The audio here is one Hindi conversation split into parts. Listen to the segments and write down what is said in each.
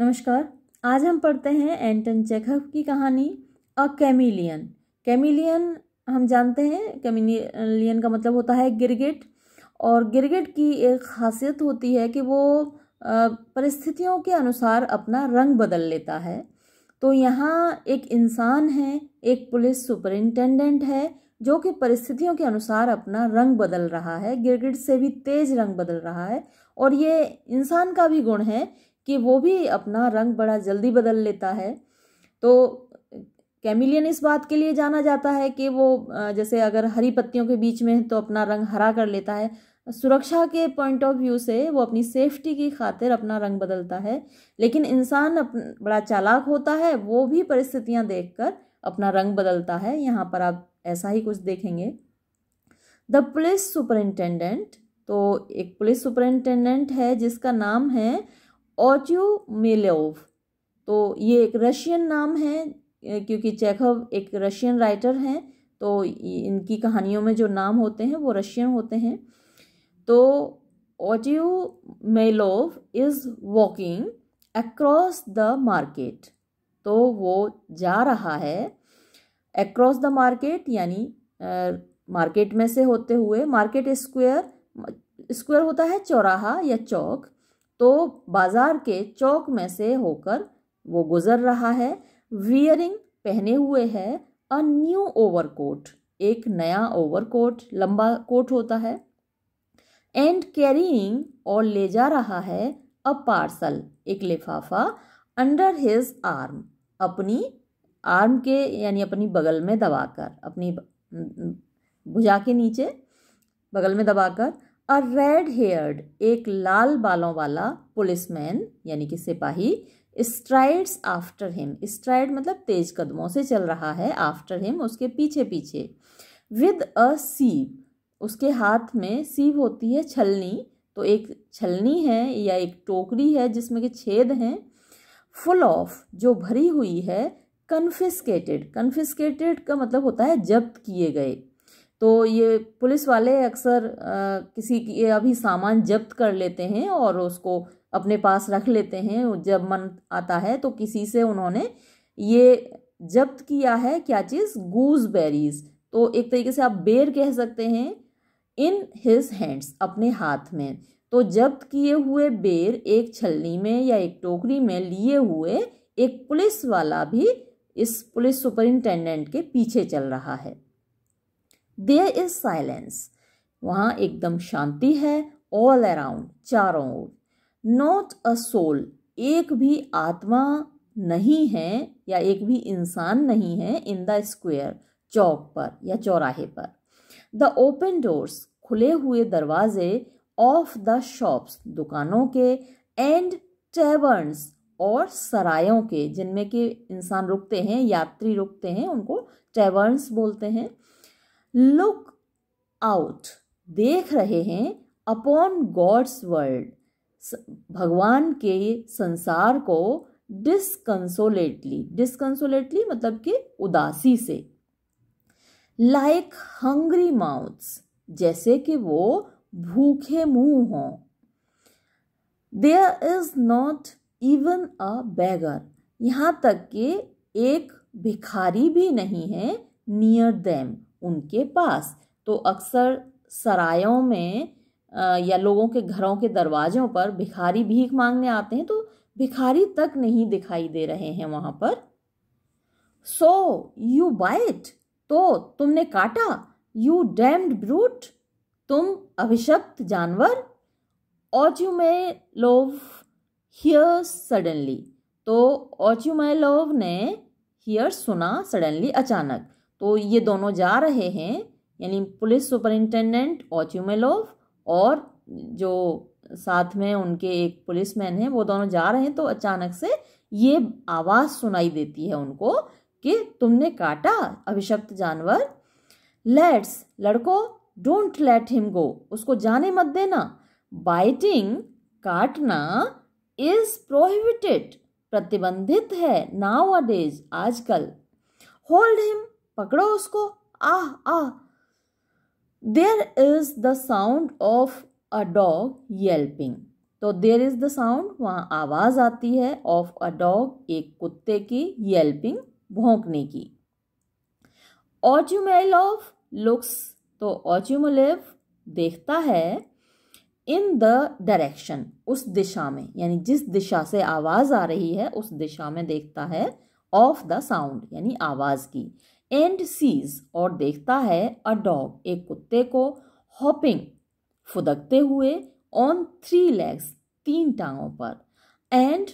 नमस्कार आज हम पढ़ते हैं एंटन चेखव की कहानी अ कैमिलियन कैमिलियन हम जानते हैं कैमिलियन का मतलब होता है गिरगिट और गिरगिट की एक खासियत होती है कि वो परिस्थितियों के अनुसार अपना रंग बदल लेता है तो यहाँ एक इंसान है एक पुलिस सुपरिंटेंडेंट है जो कि परिस्थितियों के अनुसार अपना रंग बदल रहा है गिरगिट से भी तेज रंग बदल रहा है और ये इंसान का भी गुण है कि वो भी अपना रंग बड़ा जल्दी बदल लेता है तो कैमिलियन इस बात के लिए जाना जाता है कि वो जैसे अगर हरी पत्तियों के बीच में है तो अपना रंग हरा कर लेता है सुरक्षा के पॉइंट ऑफ व्यू से वो अपनी सेफ्टी की खातिर अपना रंग बदलता है लेकिन इंसान बड़ा चालाक होता है वो भी परिस्थितियां देखकर अपना रंग बदलता है यहाँ पर आप ऐसा ही कुछ देखेंगे द पुलिस सुपरिंटेंडेंट तो एक पुलिस सुपरिंटेंडेंट है जिसका नाम है ओट्यूमिलोव तो ये एक रशियन नाम है क्योंकि चेखव एक रशियन राइटर हैं तो इनकी कहानियों में जो नाम होते हैं वो रशियन होते हैं तो Melov is walking across the market तो वो जा रहा है अक्रॉस द मार्केट यानी मार्केट में से होते हुए मार्केट स्क्वायर स्क्वायर होता है चौराहा या चौक तो बाजार के चौक में से होकर वो गुजर रहा है वियरिंग पहने हुए है अ न्यू ओवरकोट एक नया ओवरकोट लंबा कोट होता है एंड कैरिंग और ले जा रहा है अ पार्सल एक लिफाफा अंडर हिज आर्म अपनी आर्म के यानी अपनी बगल में दबाकर अपनी भुजा के नीचे बगल में दबाकर अ रेड हेयर्ड एक लाल बालों वाला पुलिसमैन यानी कि सिपाही स्ट्राइड्स आफ्टर हिम स्ट्राइड मतलब तेज कदमों से चल रहा है आफ्टर हिम उसके पीछे पीछे विद अ सीव उसके हाथ में सीव होती है छलनी तो एक छलनी है या एक टोकरी है जिसमें के छेद हैं फुल ऑफ जो भरी हुई है कन्फिस्केटेड कन्फिस्केटेड का मतलब होता है जब्त किए गए तो ये पुलिस वाले अक्सर किसी की अभी सामान जब्त कर लेते हैं और उसको अपने पास रख लेते हैं जब मन आता है तो किसी से उन्होंने ये जब्त किया है क्या चीज़ गूज बेरीज तो एक तरीके से आप बेर कह सकते हैं इन हिज हैंड्स अपने हाथ में तो जब्त किए हुए बेर एक छलनी में या एक टोकरी में लिए हुए एक पुलिस वाला भी इस पुलिस सुपरिंटेंडेंट के पीछे चल रहा है देयर इज साइलेंस वहाँ एकदम शांति है ऑल अराउंड चारों ओर नॉट अ सोल एक भी आत्मा नहीं है या एक भी इंसान नहीं है इन द स्क्वेयर चौक पर या चौराहे पर द ओपन डोर्स खुले हुए दरवाजे ऑफ द शॉप्स दुकानों के एंड टेबर्न्स और सरायों के जिनमें के इंसान रुकते हैं यात्री रुकते हैं उनको टेबर्न्स बोलते हैं लुक आउट देख रहे हैं अपॉन गॉड्स वर्ल्ड भगवान के संसार को डिसकंसोलेटली डिसकंसोलेटली मतलब कि उदासी से लाइक हंग्री माउथ्स जैसे कि वो भूखे मुंह हों there is not even a beggar यहाँ तक कि एक भिखारी भी नहीं है नियर देम उनके पास तो अक्सर सरायों में या लोगों के घरों के दरवाज़ों पर भिखारी भीख मांगने आते हैं तो भिखारी तक नहीं दिखाई दे रहे हैं वहाँ पर सो यू बाइट तो तुमने काटा यू डैम्ड ब्रूट तुम अभिशप्त जानवर Ochumelov hear suddenly तो औचू मै लोव ने हियर सुना सडनली अचानक तो ये दोनों जा रहे हैं यानी पुलिस सुपरिंटेंडेंट ओचुमेलोव और जो साथ में उनके एक पुलिसमैन है वो दोनों जा रहे हैं तो अचानक से ये आवाज़ सुनाई देती है उनको कि तुमने काटा अभिशप्त जानवर लेट्स लड़को डोंट लेट हिम गो उसको जाने मत देना बाइटिंग काटना इज प्रोहिबिटेड प्रतिबंधित है नाउ अडेज आजकल होल्ड हिम पकड़ो उसको ah ah there is the sound of a dog yelping तो देर इज द साउंड वहाँ आवाज़ आती है ऑफ अ डॉग एक कुत्ते की येल्पिंग भोंकने की ऑच्यूमेल ऑफ लुक्स तो ऑच्यूमलिव देखता है इन द डायरेक्शन उस दिशा में यानी जिस दिशा से आवाज़ आ रही है उस दिशा में देखता है ऑफ द साउंड यानी आवाज़ की एंड सीज और देखता है अ डॉग एक कुत्ते को हॉपिंग फुदकते हुए ऑन थ्री लेग्स तीन टांगों पर एंड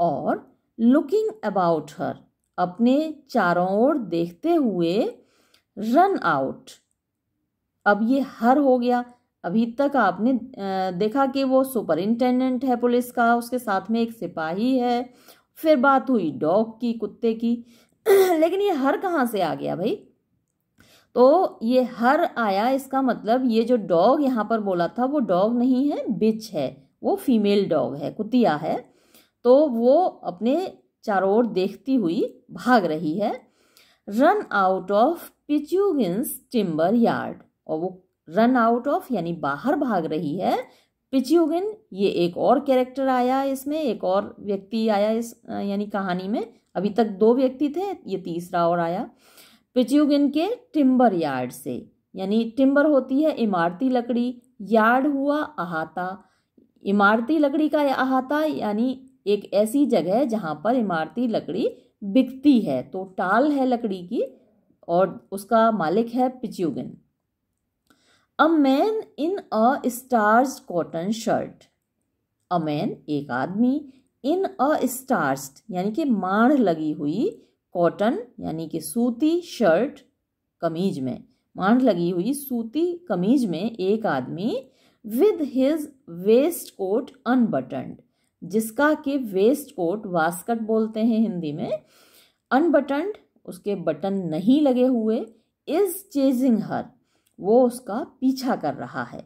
और लुकिंग अबाउट हर अपने चारों ओर देखते हुए रन आउट अब ये हर हो गया अभी तक आपने देखा कि वो सुपरिंटेंडेंट है पुलिस का उसके साथ में एक सिपाही है फिर बात हुई डॉग की कुत्ते की लेकिन ये हर कहाँ से आ गया भाई तो ये हर आया इसका मतलब ये जो डॉग यहाँ पर बोला था वो डॉग नहीं है बिच है वो फीमेल डॉग है कुतिया है तो वो अपने चारों ओर देखती हुई भाग रही है run out of Pichugin's timber yard और वो रन आउट ऑफ यानी बाहर भाग रही है पिच्यूगिन ये एक और कैरेक्टर आया इसमें एक और व्यक्ति आया इस यानी कहानी में अभी तक दो व्यक्ति थे ये तीसरा और आया पिच्यूगिन के टिम्बर यार्ड से यानी टिम्बर होती है इमारती लकड़ी यार्ड हुआ अहाता इमारती लकड़ी का अहाता यानी एक ऐसी जगह जहाँ पर इमारती लकड़ी बिकती है तो टाल है लकड़ी की और उसका मालिक है Pichugin a man in a starched cotton shirt a man एक आदमी इन अ स्टार्स्ट यानी कि माढ़ लगी हुई कॉटन यानी कि सूती शर्ट कमीज में माढ़ लगी हुई सूती कमीज में एक आदमी with his waistcoat unbuttoned जिसका कि वेस्ट कोट वास्कट बोलते हैं हिंदी में अनबटनड उसके बटन नहीं लगे हुए इज चेजिंग हर वो उसका पीछा कर रहा है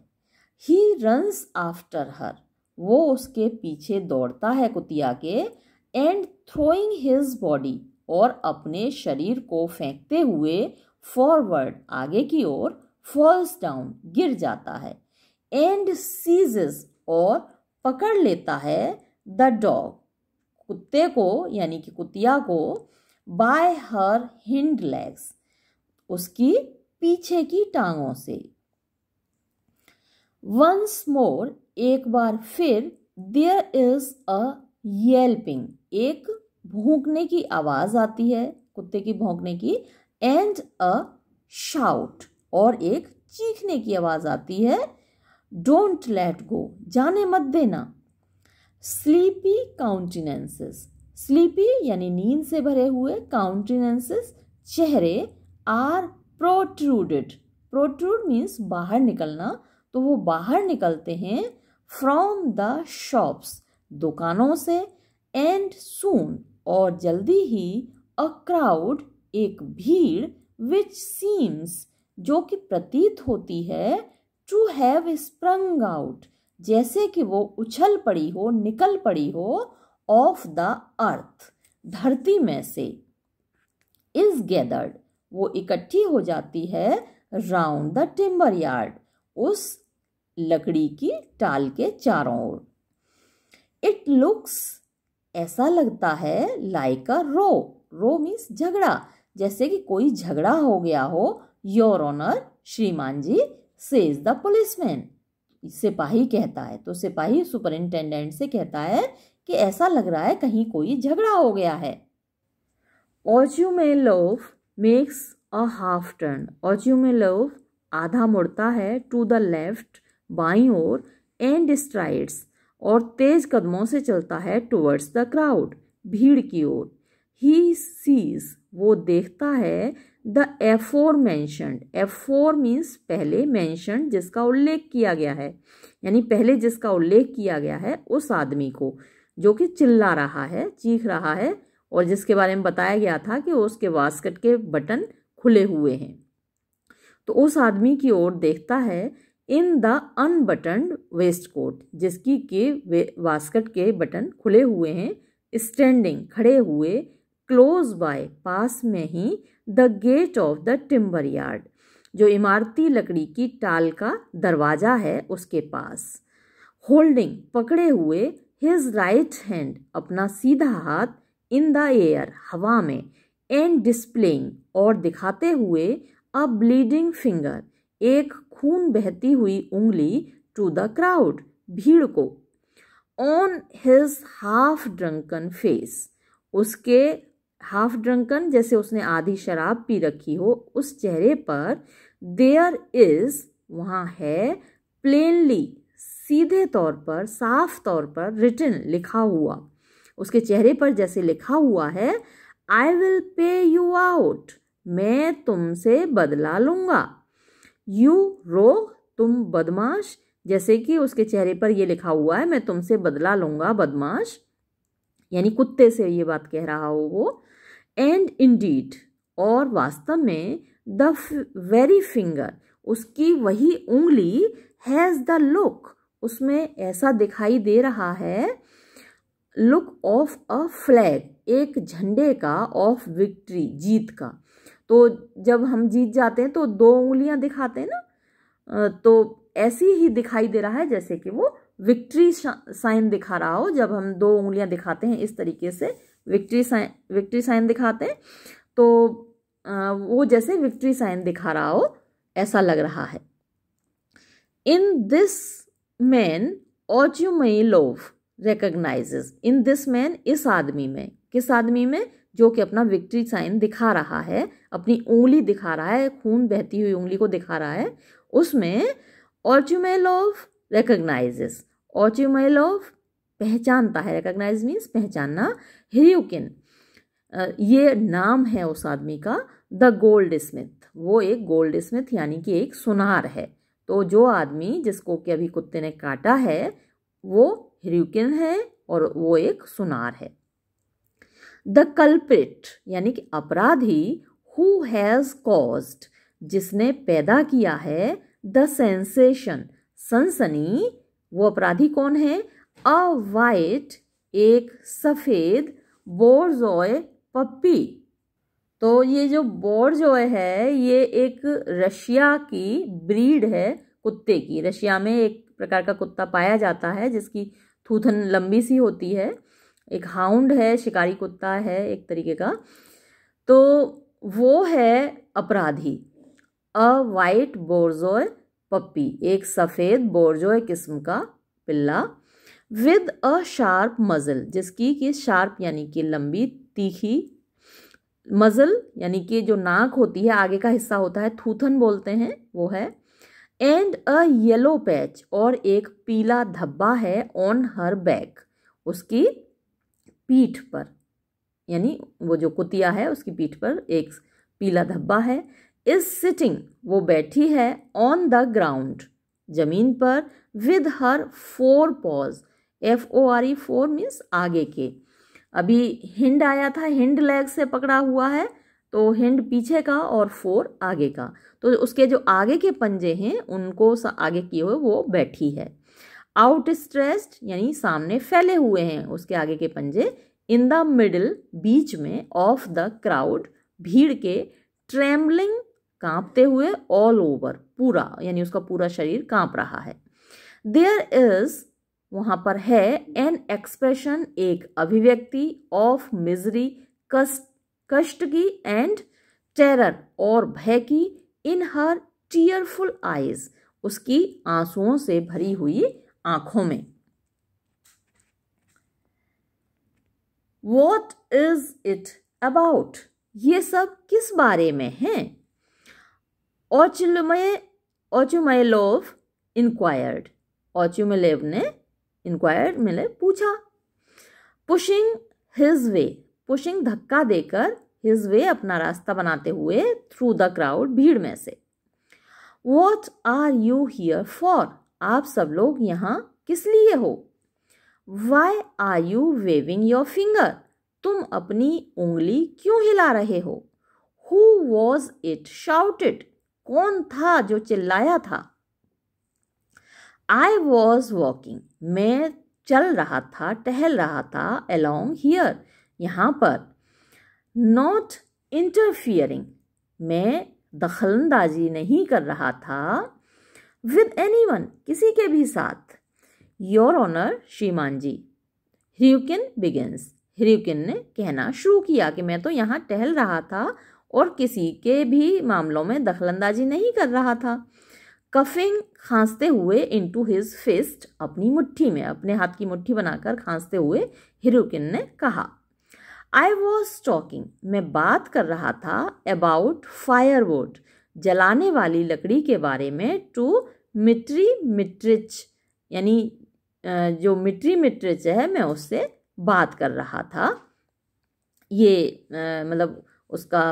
ही रन्स आफ्टर हर वो उसके पीछे दौड़ता है कुतिया के एंड थ्रोइंग हिज बॉडी और अपने शरीर को फेंकते हुए फॉरवर्ड आगे की ओर फॉल्स डाउन गिर जाता है एंड सीजेस और पकड़ लेता है द डॉग कुत्ते को यानी कि कुतिया को बाय हर हिंड लेग्स उसकी पीछे की टांगों से वंस मोर एक बार फिर देयर इज अ येल्पिंग एक भोंकने की आवाज आती है कुत्ते की भोंकने की एंड अ शाउट और एक चीखने की आवाज आती है डोंट लेट गो जाने मत देना स्लीपी काउंटिनेंसेस स्लीपी यानी नींद से भरे हुए काउंटिनेंसेस चेहरे आर प्रोट्रूडेड प्रोट्रूड मीन्स बाहर निकलना तो वो बाहर निकलते हैं फ्रॉम द शॉप्स दुकानों से एंड सून और जल्दी ही अ क्राउड एक भीड़ विच सीम्स जो कि प्रतीत होती है टू हैव स्प्रंग आउट जैसे कि वो उछल पड़ी हो निकल पड़ी हो ऑफ द अर्थ धरती में से इज गैदर्ड वो इकट्ठी हो जाती है राउंड द टिम्बर यार्ड उस लकड़ी की टाल के चारों ओर इट लुक्स ऐसा लगता है लाइक अ रो रो मीन्स झगड़ा जैसे कि कोई झगड़ा हो गया हो योर ऑनर श्रीमान जी सेज द पुलिसमैन सिपाही कहता है तो सिपाही सुपरिंटेंडेंट से कहता है कि ऐसा लग रहा है कहीं कोई झगड़ा हो गया है love makes a half turn love आधा मुड़ता है टू द लेफ्ट बाई और एंड स्ट्राइड्स और तेज कदमों से चलता है टुवर्ड्स द क्राउड भीड़ की ओर ही सीज वो देखता है the aforementioned afore means पहले मैंशनड जिसका उल्लेख किया गया है यानी पहले जिसका उल्लेख किया गया है उस आदमी को जो कि चिल्ला रहा है चीख रहा है और जिसके बारे में बताया गया था कि उसके वास्कट के बटन खुले हुए हैं तो उस आदमी की ओर देखता है in the unbutton waistcoat जिसकी के वास्कट के बटन खुले हुए हैं स्टैंडिंग खड़े हुए क्लोज बाय पास में ही the gate of the timber yard जो इमारती लकड़ी की टाल का दरवाज़ा है उसके पास होल्डिंग पकड़े हुए हिज राइट हैंड अपना सीधा हाथ इन द एयर हवा में एंड डिस्प्लेइंग और दिखाते हुए अ ब्लीडिंग फिंगर एक खून बहती हुई उंगली टू द क्राउड भीड़ को on his half drunken face उसके हाफ ड्रंकन जैसे उसने आधी शराब पी रखी हो उस चेहरे पर देयर इज वहाँ है प्लेनली सीधे तौर पर साफ तौर पर रिटर्न लिखा हुआ उसके चेहरे पर जैसे लिखा हुआ है I will pay you out मैं तुमसे बदला लूँगा यू रोग तुम बदमाश जैसे कि उसके चेहरे पर यह लिखा हुआ है मैं तुमसे बदला लूंगा बदमाश यानी कुत्ते से ये बात कह रहा हो वो एंड डीट और वास्तव में द वेरी फिंगर उसकी वही उंगली हैज़ द लुक उसमें ऐसा दिखाई दे रहा है लुक ऑफ अ फ्लैग एक झंडे का ऑफ विक्ट्री जीत का तो जब हम जीत जाते हैं तो दो उंगलियां दिखाते हैं ना तो ऐसी ही दिखाई दे रहा है जैसे कि वो विक्ट्री साइन दिखा रहा हो जब हम दो उंगलियां दिखाते हैं इस तरीके से विक्ट्री साइन विक्ट्री साइन दिखाते हैं तो वो जैसे विक्ट्री साइन दिखा रहा हो ऐसा लग रहा है in this man may love recognizes in this man इस आदमी में किस आदमी में जो कि अपना विक्ट्री साइन दिखा रहा है अपनी उंगली दिखा रहा है खून बहती हुई उंगली को दिखा रहा है उसमें ऑर्च्यूमेलोव रिकग्नाइजेस ऑफ पहचानता है रिकग्नाइज मीन्स पहचानना हिरियोकिन ये नाम है उस आदमी का द गोल्ड स्मिथ वो एक गोल्ड स्मिथ यानी कि एक सुनार है तो जो आदमी जिसको कि अभी कुत्ते ने काटा है वो हिरुकिन है और वो एक सुनार है द कल्प्रिट यानी कि अपराधी हु हैज़ कॉज्ड जिसने पैदा किया है द सेंसेशन सनसनी वो अपराधी कौन है अ वाइट एक सफ़ेद बोर्जॉय पप्पी तो ये जो बोरजोय है ये एक रशिया की ब्रीड है कुत्ते की रशिया में एक प्रकार का कुत्ता पाया जाता है जिसकी थूथन लंबी सी होती है एक हाउंड है शिकारी कुत्ता है एक तरीके का तो वो है अपराधी अ वाइट बोर्जोय पप्पी एक सफ़ेद बोर्जोय किस्म का पिल्ला विद अ शार्प मज़ल जिसकी कि शार्प यानी कि लंबी तीखी मज़ल यानी कि जो नाक होती है आगे का हिस्सा होता है थूथन बोलते हैं वो है एंड अ येलो पैच और एक पीला धब्बा है ऑन हर बैक उसकी पीठ पर यानी वो जो कुतिया है उसकी पीठ पर एक पीला धब्बा है इज सिटिंग वो बैठी है ऑन द ग्राउंड जमीन पर with her fore paws F O R E fore means आगे के अभी हिंड आया था हिंड लेग से पकड़ा हुआ है तो हिंड पीछे का और फोर आगे का तो उसके जो आगे के पंजे हैं उनको आगे किए हुए वो बैठी है आउट स्ट्रेस्ड यानी सामने फैले हुए हैं उसके आगे के पंजे इन द मिडल बीच में ऑफ द क्राउड भीड़ के ट्रेमलिंग कांपते हुए ऑल ओवर पूरा यानी उसका पूरा शरीर कांप रहा है देयर इज वहाँ पर है एन एक्सप्रेशन एक अभिव्यक्ति ऑफ मिजरी कष्ट कष्ट की एंड टेरर और भय की इन हर टीयरफुल आइज उसकी आंसुओं से भरी हुई आंखों में वॉट इज इट अबाउट ये सब किस बारे में है ओचुमय लोव इंक्वायर्ड ओचुमलेव ने इंक्वायर्ड मिले पूछा पुशिंग हिज वे पुशिंग धक्का देकर हिज वे अपना रास्ता बनाते हुए थ्रू द क्राउड भीड़ में से what are you here for आप सब लोग यहाँ किस लिए हो why are you waving your finger तुम अपनी उंगली क्यों हिला रहे हो हु वॉज इट शाउटेड कौन था जो चिल्लाया था आई वॉज वॉकिंग मैं चल रहा था टहल रहा था अलोंग हियर यहाँ पर नॉट इंटरफियरिंग मैं दखलंदाजी नहीं कर रहा था विद वन किसी के भी साथ योर ऑनर श्रीमान जी ह्रियुकिन बिगिनस ह्रियुकिन ने कहना शुरू किया कि मैं तो यहाँ टहल रहा था और किसी के भी मामलों में दखलंदाजी नहीं कर रहा था कफिंग खांसते हुए इनटू हिज फिस्ट अपनी मुट्ठी में अपने हाथ की मुट्ठी बनाकर खांसते हुए हिरुकिन ने कहा आई वॉज टॉकिंग मैं बात कर रहा था अबाउट फायरवुड जलाने वाली लकड़ी के बारे में टू मिट्री मिट्रिच यानी जो मिट्री मिट्रिच है मैं उससे बात कर रहा था ये मतलब उसका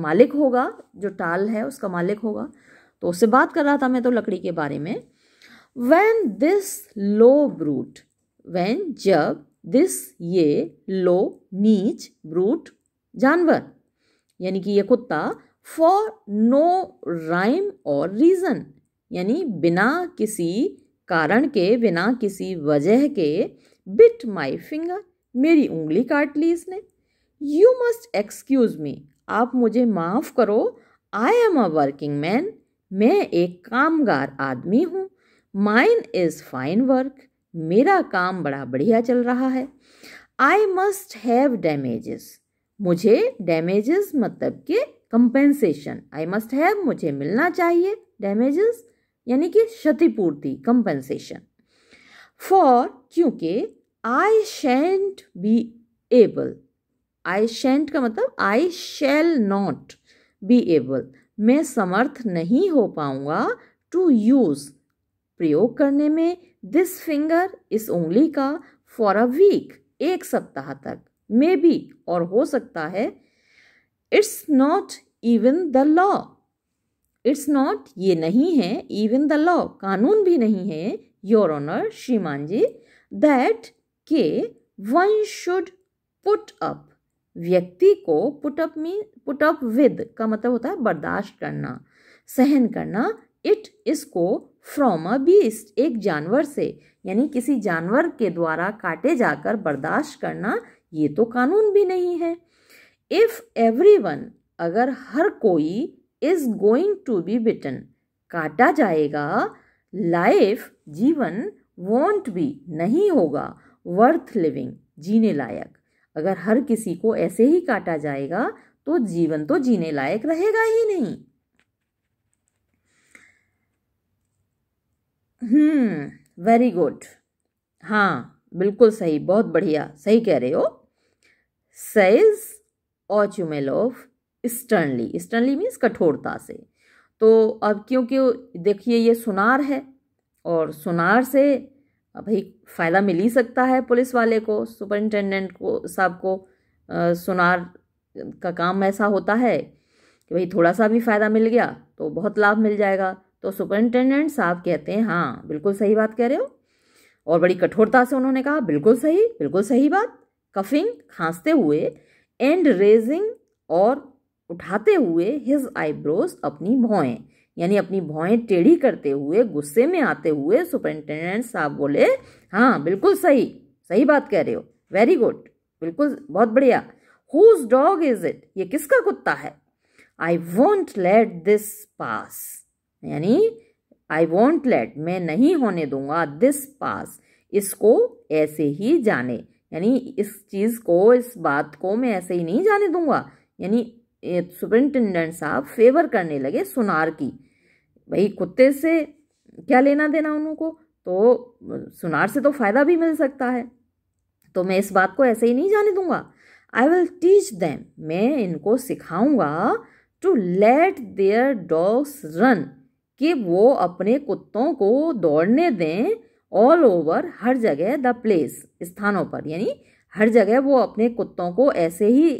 मालिक होगा जो टाल है उसका मालिक होगा तो उससे बात कर रहा था मैं तो लकड़ी के बारे में when this low brute when जब दिस ये लो नीच ब्रूट जानवर यानी कि ये कुत्ता फॉर नो राइम और रीज़न यानी बिना किसी कारण के बिना किसी वजह के बिट माई फिंगर मेरी उंगली काट ली इसने यू मस्ट एक्सक्यूज़ मी आप मुझे माफ़ करो I am a working man मैं एक कामगार आदमी हूँ माइन इज़ फाइन वर्क मेरा काम बड़ा बढ़िया चल रहा है आई मस्ट हैव डैमेजेस मुझे डैमेजेस मतलब के कंपेंसेशन आई मस्ट हैव मुझे मिलना चाहिए डैमेजेस यानी कि क्षतिपूर्ति कंपेंसेशन फॉर क्योंकि I shan't be able I shan't का मतलब I shall not be able मैं समर्थ नहीं हो पाऊंगा टू यूज़ प्रयोग करने में दिस फिंगर इस उंगली का फॉर अ वीक एक सप्ताह तक मे बी और हो सकता है it's not even the law it's not ये नहीं है इवन द लॉ कानून भी नहीं है योर ऑनर श्रीमान जी दैट के वन शुड पुट अप व्यक्ति को put up mean put up with का मतलब होता है बर्दाश्त करना सहन करना इट इसको फ्रॉम अ बीस्ट एक जानवर से यानी किसी जानवर के द्वारा काटे जाकर बर्दाश्त करना ये तो कानून भी नहीं है इफ़ एवरी वन अगर हर कोई is going to be bitten काटा जाएगा लाइफ जीवन वॉन्ट बी नहीं होगा वर्थ लिविंग जीने लायक अगर हर किसी को ऐसे ही काटा जाएगा तो जीवन तो जीने लायक रहेगा ही नहीं हम्म वेरी गुड हाँ बिल्कुल सही बहुत बढ़िया सही कह रहे हो says Ochumelov sternly sternly means कठोरता से तो अब क्योंकि देखिए ये सुनार है और सुनार से भाई फ़ायदा मिल ही सकता है पुलिस वाले को सुपरिंटेंडेंट को साहब को आ, सुनार का काम ऐसा होता है कि भाई थोड़ा सा भी फ़ायदा मिल गया तो बहुत लाभ मिल जाएगा तो सुपरिंटेंडेंट साहब कहते हैं हाँ बिल्कुल सही बात कह रहे हो और बड़ी कठोरता से उन्होंने कहा बिल्कुल सही बिल्कुल सही बात कफिंग खांसते हुए एंड रेजिंग और उठाते हुए हिज आईब्रोज अपनी भौएं यानी अपनी भौएं टेढ़ी करते हुए गुस्से में आते हुए सुपरिंटेंडेंट साहब बोले हाँ बिल्कुल सही सही बात कह रहे हो वेरी गुड बिल्कुल बहुत बढ़िया हुज डॉग इज इट ये किसका कुत्ता है I won't let this pass यानी आई वॉन्ट लेट मैं नहीं होने दूंगा दिस पास इसको ऐसे ही जाने यानी इस चीज़ को इस बात को मैं ऐसे ही नहीं जाने दूंगा यानी सुपरिनटेंडेंट साहब फेवर करने लगे सुनार की भाई कुत्ते से क्या लेना देना उनको तो सुनार से तो फ़ायदा भी मिल सकता है तो मैं इस बात को ऐसे ही नहीं जाने दूंगा आई विल टीच दैम मैं इनको सिखाऊंगा to let their dogs run कि वो अपने कुत्तों को दौड़ने दें ऑल ओवर हर जगह द प्लेस स्थानों पर यानी हर जगह वो अपने कुत्तों को ऐसे ही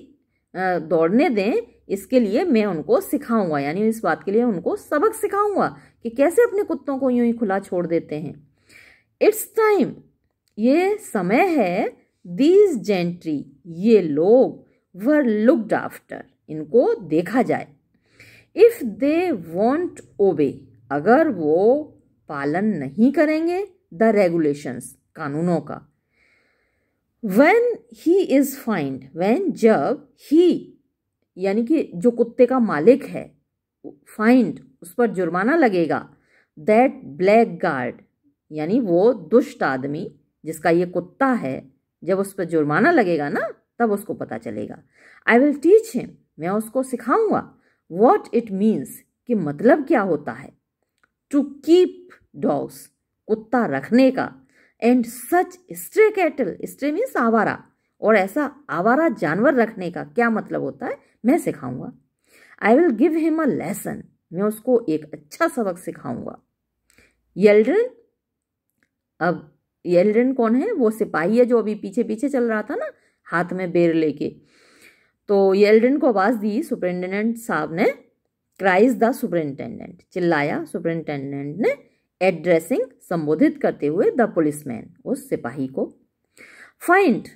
दौड़ने दें इसके लिए मैं उनको सिखाऊंगा यानी इस बात के लिए उनको सबक सिखाऊंगा कि कैसे अपने कुत्तों को यूं ही खुला छोड़ देते हैं इट्स टाइम ये समय है दीज जेंट्री ये लोग वर लुकड आफ्टर इनको देखा जाए इफ़ दे वॉन्ट ओबे अगर वो पालन नहीं करेंगे द रेगुलेशंस कानूनों का when he is fined when जब ही यानी कि जो कुत्ते का मालिक है फाइंड उस पर जुर्माना लगेगा दैट ब्लैक गार्ड यानी वो दुष्ट आदमी जिसका ये कुत्ता है जब उस पर जुर्माना लगेगा ना तब उसको पता चलेगा आई विल टीच हिम मैं उसको सिखाऊंगा वॉट इट मीन्स कि मतलब क्या होता है टू कीप डॉग्स कुत्ता रखने का and such stray cattle stray means आवारा और ऐसा आवारा जानवर रखने का क्या मतलब होता है मैं सिखाऊंगा I will give him a lesson मैं उसको एक अच्छा सबक सिखाऊंगा येल्ड्रन अब येल्ड्रन कौन है वो सिपाही है जो अभी पीछे पीछे चल रहा था ना हाथ में बेर लेके तो येल्ड्रन को आवाज़ दी सुपरिंटेंडेंट साहब ने क्राइज द सुपरिंटेंडेंट चिल्लाया सुपरिंटेंडेंट ने एड्रेसिंग संबोधित करते हुए द पुलिसमैन उस सिपाही को फाइंड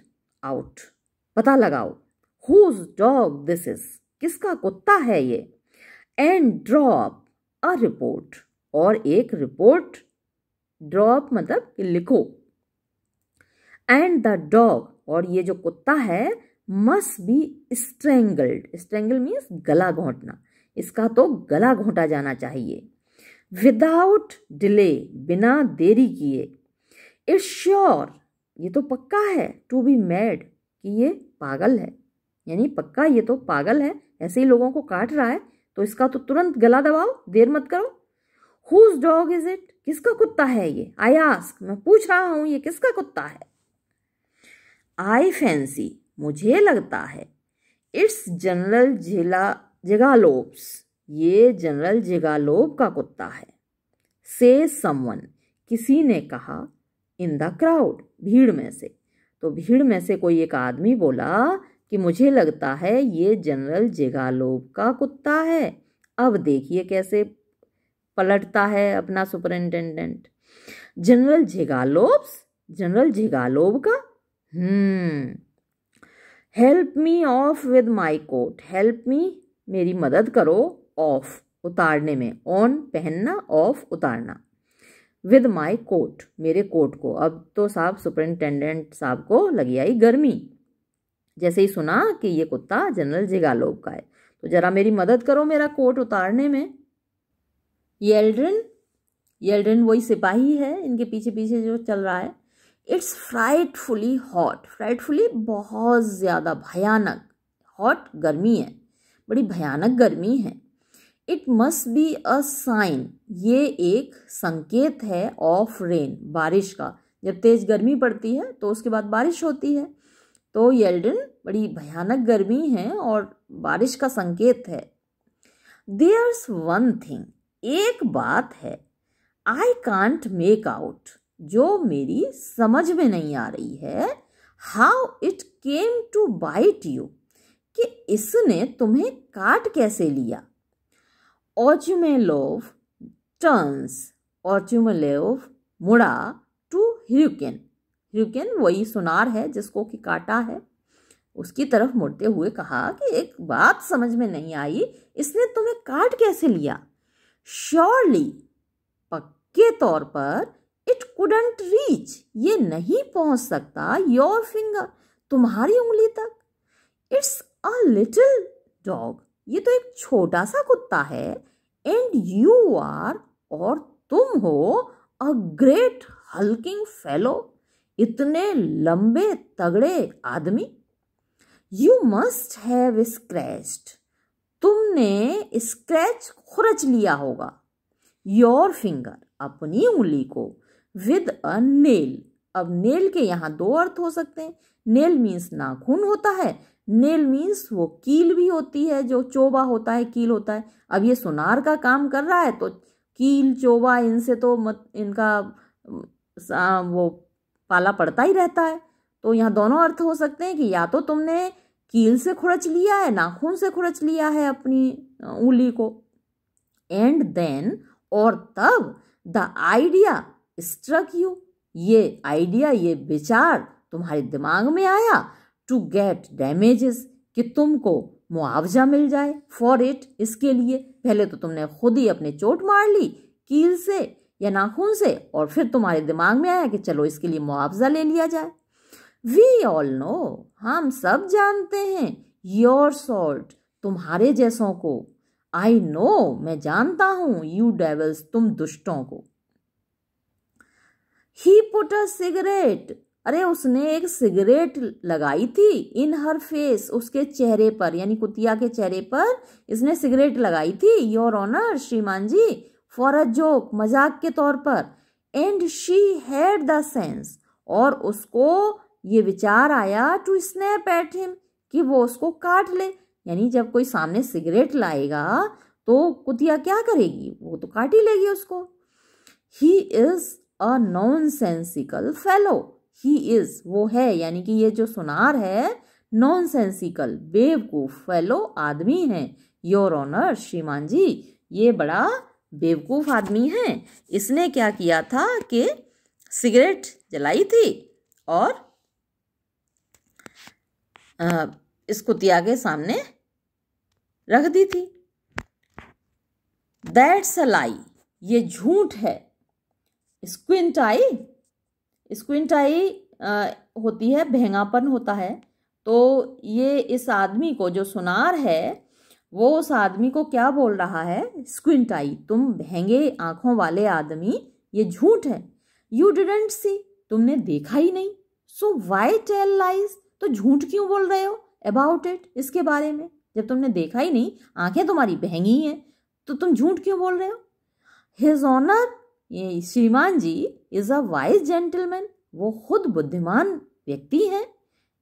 आउट पता लगाओ हुज डॉग दिस इज किसका कुत्ता है ये एंड ड्रॉप अ रिपोर्ट और एक रिपोर्ट ड्रॉप मतलब लिखो एंड द डॉग और ये जो कुत्ता है must be strangled strangle means गला घोंटना इसका तो गला घोंटा जाना चाहिए विदाउट डिले बिना देरी किए इट्स श्योर ये तो पक्का है टू बी मैड कि ये पागल है यानी पक्का ये तो पागल है ऐसे ही लोगों को काट रहा है तो इसका तो तुरंत गला दबाओ देर मत करो हुज डॉग इज इट किसका कुत्ता है ये आई आस्क मैं पूछ रहा हूं ये किसका कुत्ता है आई फैंसी मुझे लगता है इट्स जनरल झेला जेगालोप्स ये जनरल जिगालोब का कुत्ता है से समवन किसी ने कहा इन द क्राउड भीड़ में से तो भीड़ में से कोई एक आदमी बोला कि मुझे लगता है ये जनरल जिगालोब का कुत्ता है अब देखिए कैसे पलटता है अपना superintendent general Zhigalov's general Zhigalov का hmm help me off with my coat help me मेरी मदद करो ऑफ उतारने में ऑन पहनना ऑफ उतारना विद माई कोट मेरे कोट को अब तो साहब सुपरिंटेंडेंट साहब को लगी आई गर्मी जैसे ही सुना कि ये कुत्ता जनरल जिगालोब का है तो जरा मेरी मदद करो मेरा कोट उतारने में येल्ड्रिन येल्ड्रिन वही सिपाही है इनके पीछे पीछे जो चल रहा है इट्स फ्राइटफुली हॉट फ्राइटफुली बहुत ज़्यादा भयानक हॉट गर्मी है बड़ी भयानक गर्मी है it must be a sign ये एक संकेत है ऑफ रेन बारिश का जब तेज गर्मी पड़ती है तो उसके बाद बारिश होती है तो येल्डन बड़ी भयानक गर्मी है और बारिश का संकेत है देयर्स वन थिंग एक बात है आई कांट मेक आउट जो मेरी समझ में नहीं आ रही है how it came to bite you कि इसने तुम्हें काट कैसे लिया Ochumelov टर्न्स Ochumelov मुड़ा टू ह्यूकेन ह्यूकेन वही सुनार है जिसको कि काटा है उसकी तरफ मुड़ते हुए कहा कि एक बात समझ में नहीं आई इसने तुम्हें काट कैसे लिया श्योरली पक्के तौर पर इट कुडंट रीच ये नहीं पहुंच सकता योर फिंगर तुम्हारी उंगली तक इट्स अ लिटिल डॉग ये तो एक छोटा सा कुत्ता है एंड यू आर और तुम हो अ ग्रेट हल्किंग फेलो इतने लंबे तगड़े आदमी यू मस्ट हैव स्क्रैच्ड तुमने स्क्रैच खुरच लिया होगा योर फिंगर अपनी उंगली को विद अ नेल अब नेल के यहाँ दो अर्थ हो सकते हैं नेल मीन्स नाखून होता है नेल मीन्स वो कील भी होती है जो चोबा होता है कील होता है अब ये सुनार का काम कर रहा है तो कील चोबा इनसे तो मत इनका वो पाला पड़ता ही रहता है तो यहाँ दोनों अर्थ हो सकते हैं कि या तो तुमने कील से खुरच लिया है नाखून से खुरच लिया है अपनी उंगली को एंड देन और तब द आइडिया स्ट्रक यू ये आइडिया ये विचार तुम्हारे दिमाग में आया टू गेट डैमेजेस कि तुमको मुआवजा मिल जाए फॉर इट इसके लिए पहले तो तुमने खुद ही अपने चोट मार ली कील से या नाखून से और फिर तुम्हारे दिमाग में आया कि चलो इसके लिए मुआवजा ले लिया जाए वी ऑल नो हम सब जानते हैं योर सॉल्ट तुम्हारे जैसों को आई नो मैं जानता हूं यू डेवल्स तुम दुष्टों को ही पुट अ सिगरेट अरे उसने एक सिगरेट लगाई थी इन हर फेस उसके चेहरे पर यानी कुतिया के चेहरे पर इसने सिगरेट लगाई थी योर ऑनर श्रीमान जी फॉर अ जोक मजाक के तौर पर and she had the sense और उसको ये विचार आया टू स्नैप एट हिम कि वो उसको काट ले यानी जब कोई सामने सिगरेट लाएगा तो कुतिया क्या करेगी वो तो काट ही लेगी उसको he is a nonsensical fellow he is वो है यानी कि ये जो सुनार है नॉन सेंसिकल बेवकूफ़ फेलो आदमी है योर ऑनर श्रीमान जी ये बड़ा बेवकूफ़ आदमी है इसने क्या किया था कि सिगरेट जलाई थी और इस कुतिया के सामने रख दी थी दैट्स अ लाई ये झूठ है स्क्विंट आई स्क्विंटाई होती है भेंगापन होता है तो ये इस आदमी को जो सुनार है वो उस आदमी को क्या बोल रहा है स्क्विंट आई तुम भेंगे आंखों वाले आदमी ये झूठ है यू डिडेंट सी तुमने देखा ही नहीं सो वाई टेल लाइज तो झूठ क्यों बोल रहे हो अबाउट इट इसके बारे में जब तुमने देखा ही नहीं आंखें तुम्हारी भेंगी हैं तो तुम झूठ क्यों बोल रहे हो हिज ऑनर ये श्रीमान जी इज अ वाइज जेंटलमैन वो खुद बुद्धिमान व्यक्ति हैं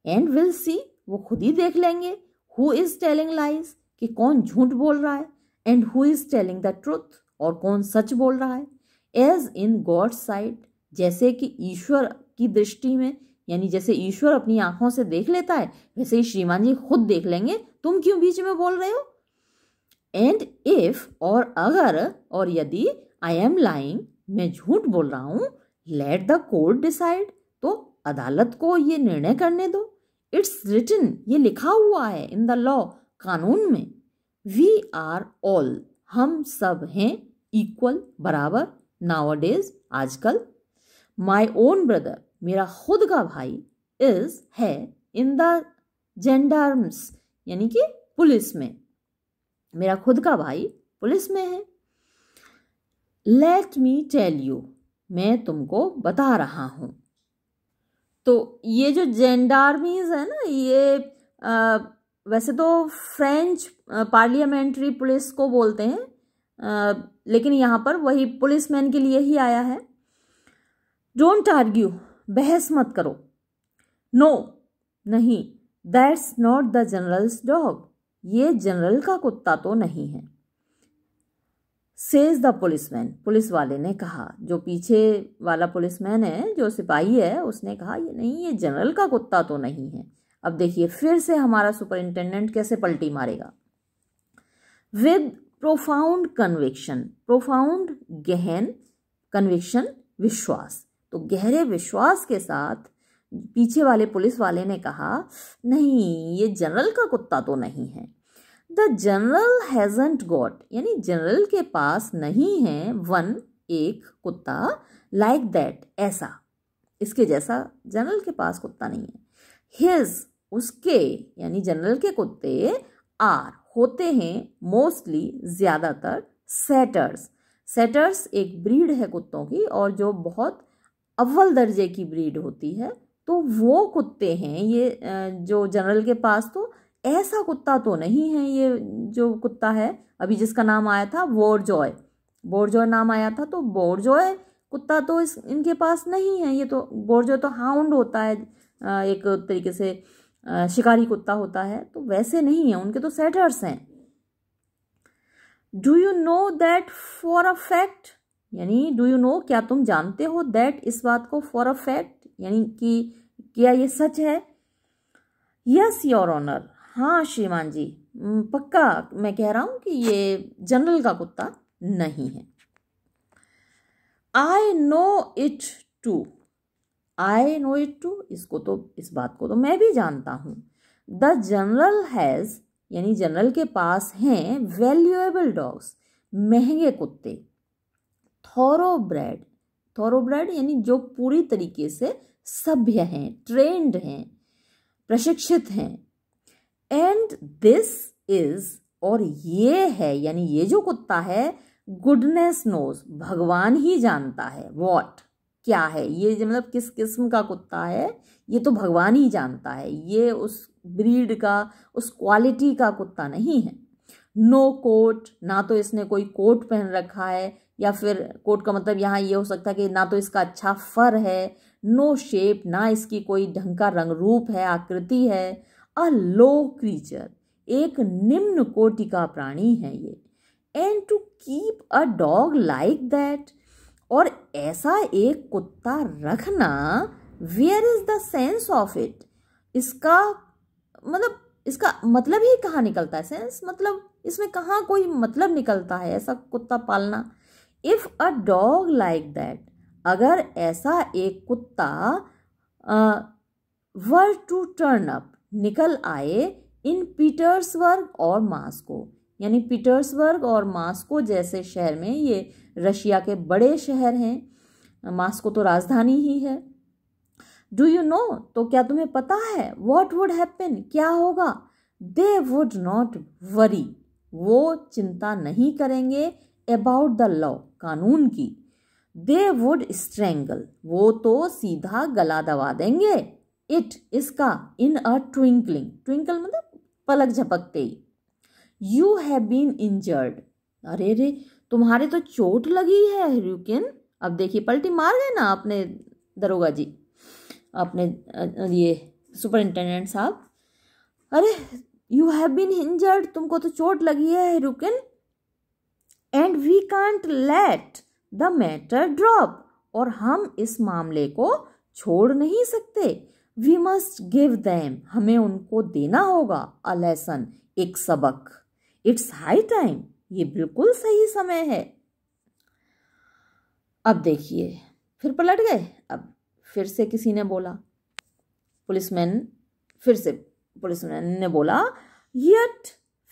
एंड विल सी वो खुद ही देख लेंगे हु इज टेलिंग लाइज कि कौन झूठ बोल रहा है and who is telling the truth और कौन सच बोल रहा है एज इन गॉड साइड जैसे कि ईश्वर की दृष्टि में यानी जैसे ईश्वर अपनी आंखों से देख लेता है वैसे ही श्रीमान जी खुद देख लेंगे तुम क्यों बीच में बोल रहे हो एंड इफ और अगर और यदि आई एम लाइंग मैं झूठ बोल रहा हूँ लेट द कोर्ट डिसाइड तो अदालत को ये निर्णय करने दो इट्स रिटन ये लिखा हुआ है इन द लॉ कानून में वी आर ऑल हम सब हैं इक्वल बराबर नाव डेज आजकल माई ओन ब्रदर मेरा खुद का भाई इज है इन द जेंडार्म्स यानी कि पुलिस में मेरा खुद का भाई पुलिस में है लेट मी टेल यू मैं तुमको बता रहा हूँ तो ये जो जेंडारमीज है ना ये आ, वैसे तो फ्रेंच पार्लियामेंट्री पुलिस को बोलते हैं आ, लेकिन यहाँ पर वही पुलिस मैन के लिए ही आया है डोंट आर्ग्यू बहस मत करो नो नहीं that's not the general's dog ये जनरल का कुत्ता तो नहीं है सेज द पुलिसमैन पुलिस वाले ने कहा जो पीछे वाला पुलिसमैन है जो सिपाही है उसने कहा ये नहीं ये जनरल का कुत्ता तो नहीं है अब देखिए फिर से हमारा सुपरिंटेंडेंट कैसे पलटी मारेगा विद प्रोफाउंड कन्विक्शन प्रोफाउंड गहन कन्विक्शन विश्वास तो गहरे विश्वास के साथ पीछे वाले पुलिस वाले ने कहा नहीं ये जनरल का कुत्ता तो नहीं है द जनरल हैजेंट गॉट यानी जनरल के पास नहीं है वन एक कुत्ता लाइक दैट ऐसा इसके जैसा जनरल के पास कुत्ता नहीं है हिज उसके यानी जनरल के कुत्ते आर होते हैं मोस्टली ज़्यादातर सेटर्स सेटर्स एक ब्रीड है कुत्तों की और जो बहुत अव्वल दर्जे की ब्रीड होती है तो वो कुत्ते हैं ये जो जनरल के पास तो ऐसा कुत्ता तो नहीं है ये जो कुत्ता है अभी जिसका नाम आया था बोरजॉय बोरजॉय नाम आया था तो बोरजॉय कुत्ता तो इस इनके पास नहीं है ये तो बोरजॉय तो हाउंड होता है एक तरीके से शिकारी कुत्ता होता है तो वैसे नहीं है उनके तो सेटर्स हैं do you know that for a fact यानी डू यू नो क्या तुम जानते हो दैट इस बात को फॉर अ फैक्ट यानी कि क्या ये सच है यस योर ऑनर हाँ श्रीमान जी पक्का मैं कह रहा हूं कि ये जनरल का कुत्ता नहीं है I know it too I know it too इसको तो इस बात को तो मैं भी जानता हूँ द जनरल हैज़ यानी जनरल के पास हैं वैल्यूएबल डॉग्स महंगे कुत्ते थोरो ब्रेड थोरो ब्रेड यानी जो पूरी तरीके से सभ्य हैं ट्रेंड हैं प्रशिक्षित हैं एंड दिस इज और ये है यानी ये जो कुत्ता है गुडनेस नोज भगवान ही जानता है वॉट क्या है ये मतलब किस किस्म का कुत्ता है ये तो भगवान ही जानता है ये उस ब्रीड का उस क्वालिटी का कुत्ता नहीं है नो कोट ना तो इसने कोई कोट पहन रखा है या फिर कोट का मतलब यहाँ ये हो सकता है कि ना तो इसका अच्छा फर है नो शेप ना इसकी कोई ढंग का रंग रूप है आकृति है अ लो क्रीचर एक निम्न कोटि का प्राणी है ये and to keep a dog like that और ऐसा एक कुत्ता रखना where is the sense of it इसका मतलब इसका मतलब ही कहाँ निकलता है सेंस मतलब इसमें कहाँ कोई मतलब निकलता है ऐसा कुत्ता पालना if a dog like that अगर ऐसा एक कुत्ता वर टू टर्न अप निकल आए इन पीटर्सबर्ग और मास्को यानी पीटर्सबर्ग और मास्को जैसे शहर में ये रशिया के बड़े शहर हैं मास्को तो राजधानी ही है डू यू नो तो क्या तुम्हें पता है वॉट वुड हैपन क्या होगा दे वुड नॉट वरी वो चिंता नहीं करेंगे अबाउट द लॉ कानून की दे वुड स्ट्रेंगल वो तो सीधा गला दबा देंगे इट इसका इन अ ट्विंकलिंग ट्विंकल मतलब पलक झपकते ही यू हैव बीन इंजर्ड अरे रे तुम्हारे तो चोट लगी है ह्यूकिन अब देखिए पलटी मार गए ना अपने दरोगा जी अपने ये सुपरिंटेंडेंट साहब अरे यू हैव बीन इंजर्ड तुमको तो चोट लगी है Khryukin and we can't let the matter drop और हम इस मामले को छोड़ नहीं सकते वी मस्ट गिव दैम हमें उनको देना होगा अ लेसन एक सबक इट्स हाई टाइम ये बिल्कुल सही समय है अब देखिए फिर पलट गए अब फिर से किसी ने बोला पुलिसमैन फिर से पुलिसमैन ने बोला यट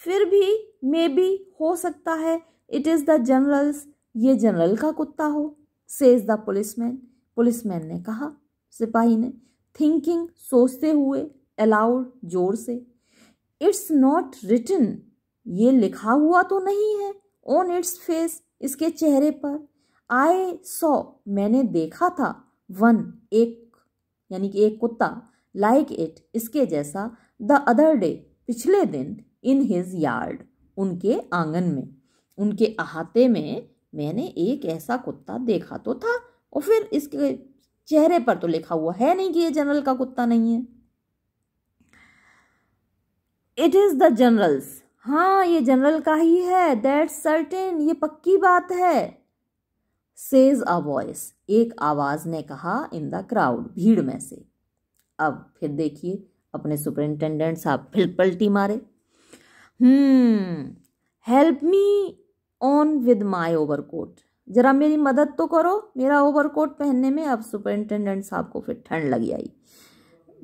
फिर भी मे बी हो सकता है इट इज़ द जनरल्स ये जनरल का कुत्ता हो सेज द पुलिसमैन पुलिसमैन ने कहा सिपाही ने थिंकिंग सोचते हुए अलाउड जोर से इट्स नॉट रिटन ये लिखा हुआ तो नहीं है ऑन इट्स फेस इसके चेहरे पर आई सॉ मैंने देखा था वन एक यानी कि एक कुत्ता लाइक like इट इसके जैसा द अदर डे पिछले दिन इन हिज यार्ड उनके आंगन में उनके अहाते में मैंने एक ऐसा कुत्ता देखा तो था और फिर इसके चेहरे पर तो लिखा हुआ है नहीं कि ये जनरल का कुत्ता नहीं है इट इज द जनरल्स हाँ ये जनरल का ही है दैट सर्टेन ये पक्की बात है सेज अ वॉइस एक आवाज ने कहा इन द क्राउड भीड़ में से अब फिर देखिए अपने सुपरिंटेंडेंट साहब फिर पलटी मारे hmm help me on with my overcoat जरा मेरी मदद तो करो मेरा ओवरकोट पहनने में अब सुपरिंटेंडेंट साहब को फिर ठंड लगी आई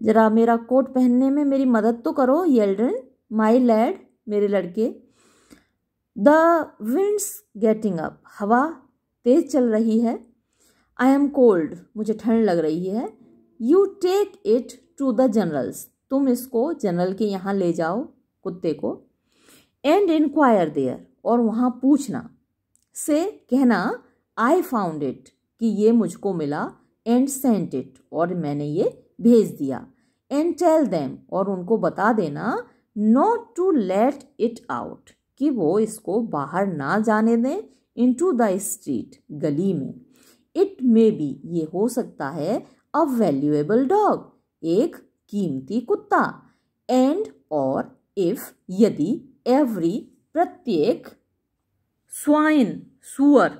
जरा मेरा कोट पहनने में मेरी मदद तो करो येल्ड्रन माई लैड मेरे लड़के द विंड्स गेटिंग अप हवा तेज चल रही है आई एम कोल्ड मुझे ठंड लग रही है you take it to the general's तुम इसको जनरल के यहाँ ले जाओ कुत्ते को एंड इंक्वायर देयर और वहाँ पूछना से कहना आई फाउंड इट कि ये मुझको मिला एंड सेंट इट और मैंने ये भेज दिया एंड टेल देम और उनको बता देना not to let it out कि वो इसको बाहर ना जाने दें इन टू द स्ट्रीट गली में इट मे बी ये हो सकता है अ वैल्यूएबल डॉग एक कीमती कुत्ता एंड और इफ़ यदि एवरी प्रत्येक स्वाइन सुअर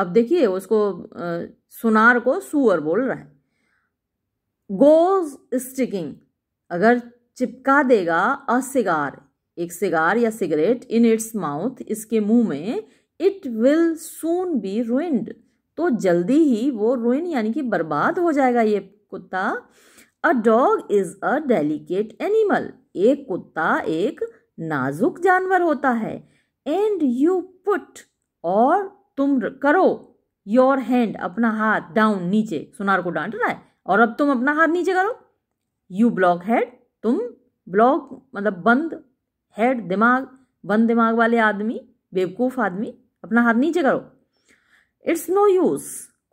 अब देखिए उसको आ, सुनार को सुअर बोल रहा है गोज स्टिकिंग अगर चिपका देगा अ सिगार एक सिगार या सिगरेट इन इट्स माउथ इसके मुंह में it will soon be ruined तो जल्दी ही वो रुइन यानी कि बर्बाद हो जाएगा ये कुत्ता a dog is a delicate animal एक कुत्ता एक नाजुक जानवर होता है एंड यू पुट और तुम करो योर हैंड अपना हाथ डाउन नीचे सुनार को डांट रहा है और अब तुम अपना हाथ नीचे करो यू ब्लॉक हेड तुम ब्लॉक मतलब बंद हेड दिमाग बंद दिमाग वाले आदमी बेवकूफ़ आदमी अपना हाथ नीचे करो इट्स नो यूज़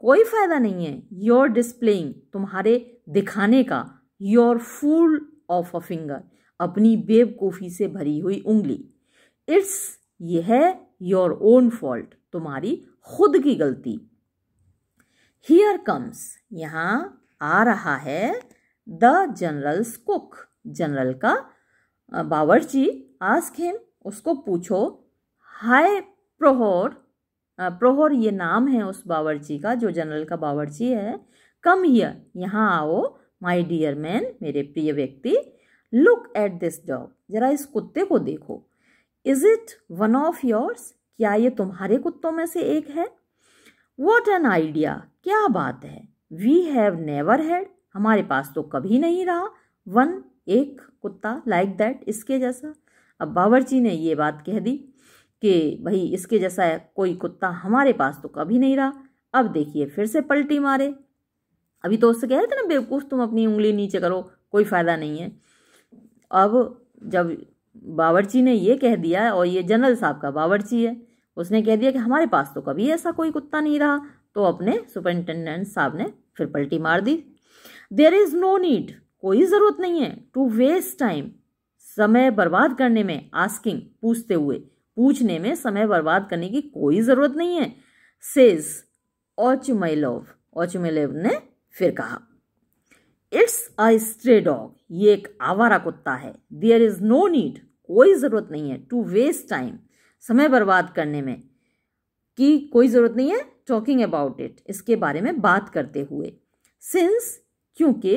कोई फ़ायदा नहीं है योर डिस्प्लेइंग तुम्हारे दिखाने का your fool of a finger अपनी बेवकूफ़ी से भरी हुई उंगली इट्स यह योर ओन फॉल्ट तुम्हारी खुद की गलती हियर कम्स यहाँ आ रहा है द जनरल्स कुक जनरल का बावर्ची आस्क हिम उसको पूछो हाय प्रोहर प्रोहर ये नाम है उस बावर्ची का जो जनरल का बावर्ची है कम हियर यहाँ आओ माय डियर मैन मेरे प्रिय व्यक्ति लुक एट दिस डॉग जरा इस कुत्ते को देखो is it one of yours क्या ये तुम्हारे कुत्तों में से एक है वॉट एन आइडिया क्या बात है वी हैव नेवर हैड हमारे पास तो कभी नहीं रहा वन एक कुत्ता लाइक like दैट इसके जैसा अब बाबरची ने ये बात कह दी कि भाई इसके जैसा कोई कुत्ता हमारे पास तो कभी नहीं रहा अब देखिए फिर से पलटी मारे अभी तो उससे कह रहे थे ना बेवकूफ़ तुम अपनी उंगली नीचे करो कोई फ़ायदा नहीं है अब जब बावरची ने ये कह दिया और ये जनरल साहब का बावरची है उसने कह दिया कि हमारे पास तो कभी ऐसा कोई कुत्ता नहीं रहा तो अपने सुपरिंटेंडेंट साहब ने फिर पलटी मार दी देर इज़ नो नीड कोई ज़रूरत नहीं है टू वेस्ट टाइम समय बर्बाद करने में आस्किंग पूछते हुए पूछने में समय बर्बाद करने की कोई ज़रूरत नहीं है सेज ओचुमाइलोव ओचुमाइलोव ने फिर कहा इट्स अ स्ट्रे डॉग ये एक आवारा कुत्ता है देयर इज नो नीड कोई ज़रूरत नहीं है टू वेस्ट टाइम समय बर्बाद करने में कि कोई ज़रूरत नहीं है टॉकिंग अबाउट इट इसके बारे में बात करते हुए सिंस क्योंकि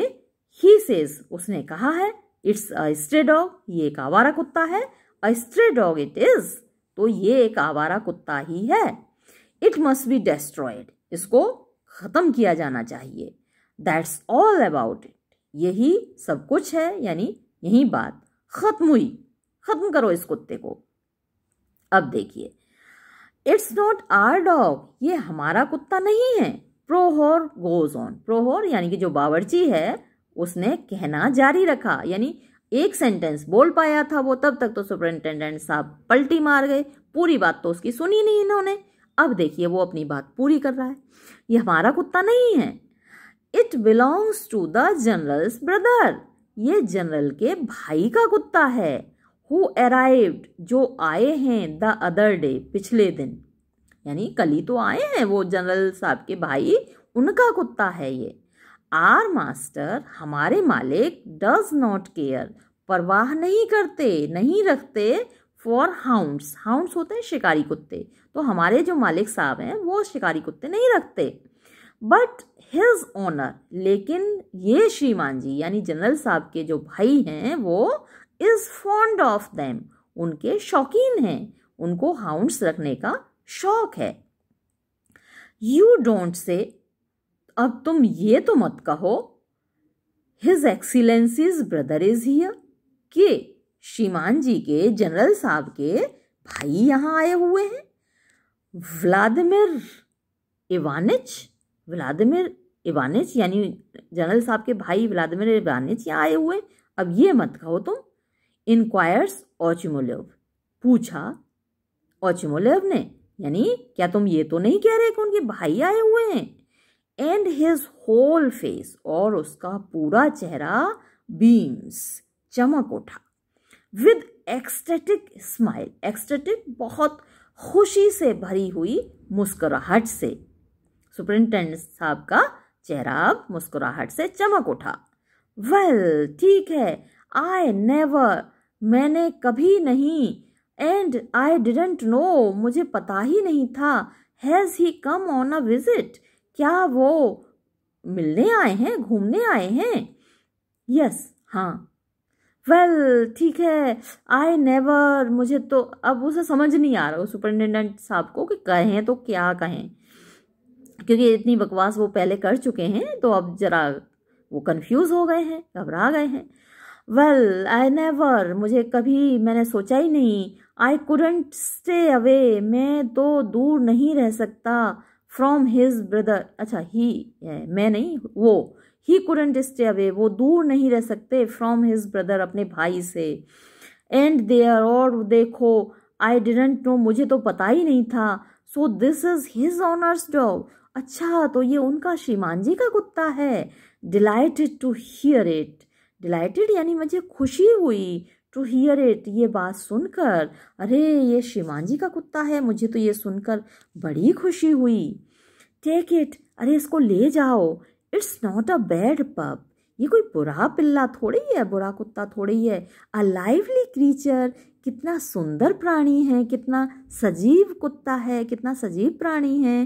ही सेज उसने कहा है इट्स अ स्ट्रे डॉग ये एक आवारा कुत्ता है a stray dog it is तो ये एक आवारा कुत्ता ही है इट मस्ट बी डेस्ट्रॉयड इसको ख़त्म किया जाना चाहिए दैट्स ऑल अबाउट इट यही सब कुछ है यानी यही बात खत्म हुई खत्म करो इस कुत्ते को अब देखिए इट्स नॉट आर डॉग ये हमारा कुत्ता नहीं है प्रोहोर गोज ऑन प्रोहोर यानी कि जो बावर्ची है उसने कहना जारी रखा यानी एक सेंटेंस बोल पाया था वो तब तक तो सुपरिंटेंडेंट साहब पलटी मार गए पूरी बात तो उसकी सुनी नहीं इन्होंने अब देखिए वो अपनी बात पूरी कर रहा है ये हमारा कुत्ता नहीं है it belongs to the general's brother ये जनरल के भाई का कुत्ता है हु अराइव्ड जो आए हैं द अदर डे पिछले दिन यानी कल ही तो आए हैं वो जनरल साहब के भाई उनका कुत्ता है ये आर मास्टर हमारे मालिक डज नॉट केयर परवाह नहीं करते नहीं रखते फॉर हाउंड्स हाउंड्स होते हैं शिकारी कुत्ते तो हमारे जो मालिक साहब हैं वो शिकारी कुत्ते नहीं रखते बट हिज ओनर लेकिन ये श्रीमान जी यानी जनरल साहब के जो भाई हैं वो इज़ फॉन्ड ऑफ देम उनके शौकीन हैं उनको हाउंड्स रखने का शौक है यू डोंट से अब तुम ये तो मत कहो his excellency's brother is here कि श्रीमान जी के जनरल साहब के भाई यहाँ आए हुए हैं व्लादिमिर इवानिच व्लादिमिर इवानिच यानी जनरल साहब के भाई व्लादिमिर इवानिच यहाँ आए हुए अब ये मत कहो तुम तो। इनक्वायर्स ओचिमोलेव पूछा ओचिमोलेव ने यानी क्या तुम ये तो नहीं कह रहे कि उनके भाई आए हुए हैं एंड हिज होल फेस और उसका पूरा चेहरा बीम्स चमक उठा विद एक्सटेटिक स्माइल एक्सटेटिक बहुत खुशी से भरी हुई मुस्कुराहट से सुपरिंटेंडेंट साहब का चेहरा अब मुस्कुराहट से चमक उठा वेल well, ठीक है आई नेवर मैंने कभी नहीं एंड आई डिडेंट नो मुझे पता ही नहीं था has he come on a visit क्या वो मिलने आए हैं घूमने आए हैं यस yes, हाँ वेल well, ठीक है आई नेवर मुझे तो अब उसे समझ नहीं आ रहा सुपरिटेंडेंट साहब को कि कहें तो क्या कहें क्योंकि इतनी बकवास वो पहले कर चुके हैं तो अब ज़रा वो कंफ्यूज हो गए हैं घबरा गए हैं वेल आई नेवर मुझे कभी मैंने सोचा ही नहीं आई कुडेंट स्टे अवे मैं तो दूर नहीं रह सकता फ्रॉम हिज ब्रदर अच्छा ही मैं नहीं वो ही कुडेंट स्टे अवे वो दूर नहीं रह सकते फ्रॉम हिज ब्रदर अपने भाई से एंड दे आर और देखो आई डिडेंट नो मुझे तो पता ही नहीं था so this is his honour's dog अच्छा तो ये उनका श्रीमान जी का कुत्ता है delighted to hear it delighted यानी मुझे खुशी हुई टू हियर इट ये बात सुनकर अरे ये श्रीमान जी का कुत्ता है मुझे तो ये सुनकर बड़ी खुशी हुई टेक इट अरे इसको ले जाओ इट्स नॉट अ बैड पप ये कोई बुरा पिल्ला थोड़ी है बुरा कुत्ता थोड़ी है अ लाइवली क्रीचर कितना सुंदर प्राणी है कितना सजीव कुत्ता है कितना सजीव प्राणी है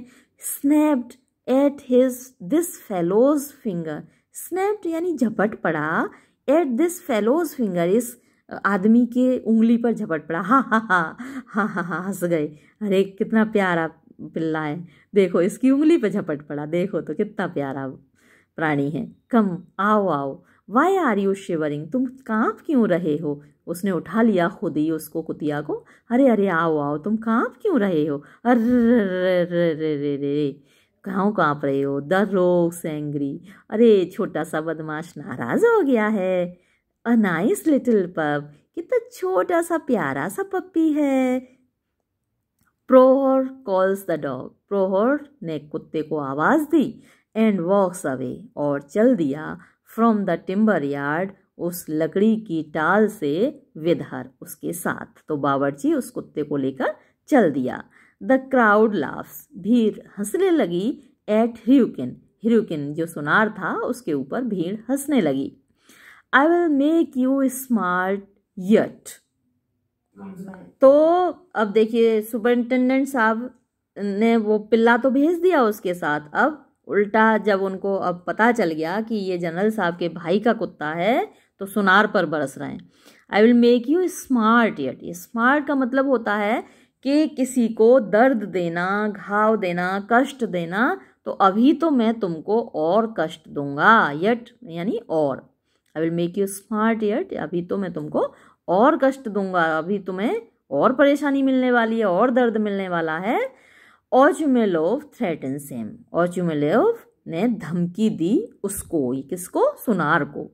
snapped at his this fellow's finger snapped यानी झपट पड़ा एट दिस फेलोज फिंगर इस आदमी के उंगली पर झपट पड़ा हा हा हा हा हा हा हंस गए अरे कितना प्यारा पिल्ला है देखो इसकी उंगली पर झपट पड़ा देखो तो कितना प्यारा प्राणी है कम आओ आओ वाई आर यू शिवरिंग तुम काँप क्यों रहे हो उसने उठा लिया खुद ही उसको कुतिया को अरे अरे आओ आओ तुम कांप क्यों रहे हो अरे रे कहाँ रहे हो द रोग सेंगरी अरे छोटा सा बदमाश नाराज़ हो गया है अ नाइस लिटिल पब कितना छोटा सा प्यारा सा पप्पी है Prokhor calls the dog Prokhor ने कुत्ते को आवाज़ दी एंड वॉक्स अवे और चल दिया फ्रॉम द टिम्बर यार्ड उस लकड़ी की टाल से विधर उसके साथ तो बावर्ची उस कुत्ते को लेकर चल दिया द क्राउड लाफ्स भीड़ हंसने लगी एट ह्यूकिन ह्यूकिन जो सुनार था उसके ऊपर भीड़ हंसने लगी I will make you smart yet तो अब देखिए सुपरिंटेंडेंट साहब ने वो पिल्ला तो भेज दिया उसके साथ अब उल्टा जब उनको अब पता चल गया कि ये जनरल साहब के भाई का कुत्ता है तो सुनार पर बरस रहे हैं I will make you smart yet ये स्मार्ट का मतलब होता है कि किसी को दर्द देना घाव देना कष्ट देना तो अभी तो मैं तुमको और कष्ट दूंगा यट यानी और I will make you smart yet अभी तो मैं तुमको और कष्ट दूंगा अभी तुम्हें और परेशानी मिलने वाली है और दर्द मिलने वाला है ओचुमेलोव थ्रेटन सेम ओचुमेलोव ने धमकी दी उसको किसको सुनार को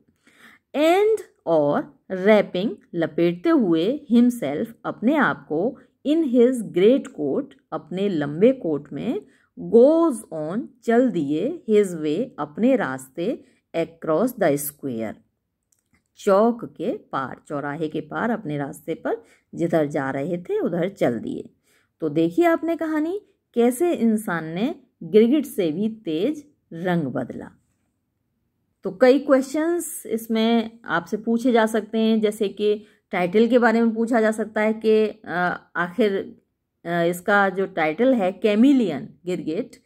एंड और रैपिंग लपेटते हुए हिमसेल्फ अपने आप को इन हिज ग्रेट कोट अपने लंबे कोट में गोज ऑन चल दिए हिज वे अपने रास्ते एक्रॉस द स्क्वेयर चौक के पार चौराहे के पार अपने रास्ते पर जिधर जा रहे थे उधर चल दिए तो देखिए आपने कहानी कैसे इंसान ने गिरगिट से भी तेज रंग बदला तो कई क्वेश्चंस इसमें आपसे पूछे जा सकते हैं जैसे कि टाइटल के बारे में पूछा जा सकता है कि आखिर इसका जो टाइटल है कैमिलियन गिरगेट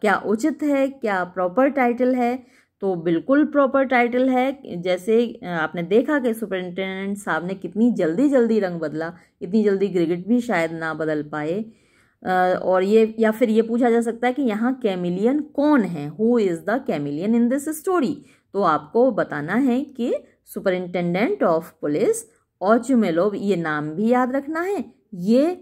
क्या उचित है क्या प्रॉपर टाइटल है तो बिल्कुल प्रॉपर टाइटल है जैसे आपने देखा कि सुपरिटेंडेंट साहब ने कितनी जल्दी जल्दी रंग बदला इतनी जल्दी ग्रिगेट भी शायद ना बदल पाए और ये या फिर ये पूछा जा सकता है कि यहाँ कैमिलियन कौन है who is the chameleon in this story तो आपको बताना है कि सुपरिंटेंडेंट ऑफ पुलिस ऑचुमेलोव ये नाम भी याद रखना है ये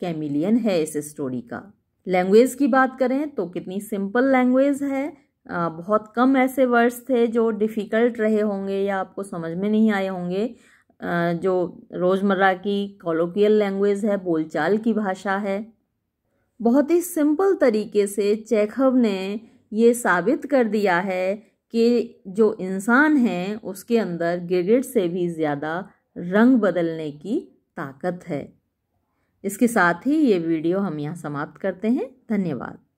कैमिलियन है इस स्टोरी का लैंग्वेज की बात करें तो कितनी सिंपल लैंग्वेज है बहुत कम ऐसे वर्ड्स थे जो डिफ़िकल्ट रहे होंगे या आपको समझ में नहीं आए होंगे जो रोज़मर्रा की कॉलोकियल लैंग्वेज है बोलचाल की भाषा है बहुत ही सिंपल तरीके से चेखव ने ये साबित कर दिया है कि जो इंसान है उसके अंदर गिरगिट से भी ज़्यादा रंग बदलने की ताकत है इसके साथ ही ये वीडियो हम यहाँ समाप्त करते हैं धन्यवाद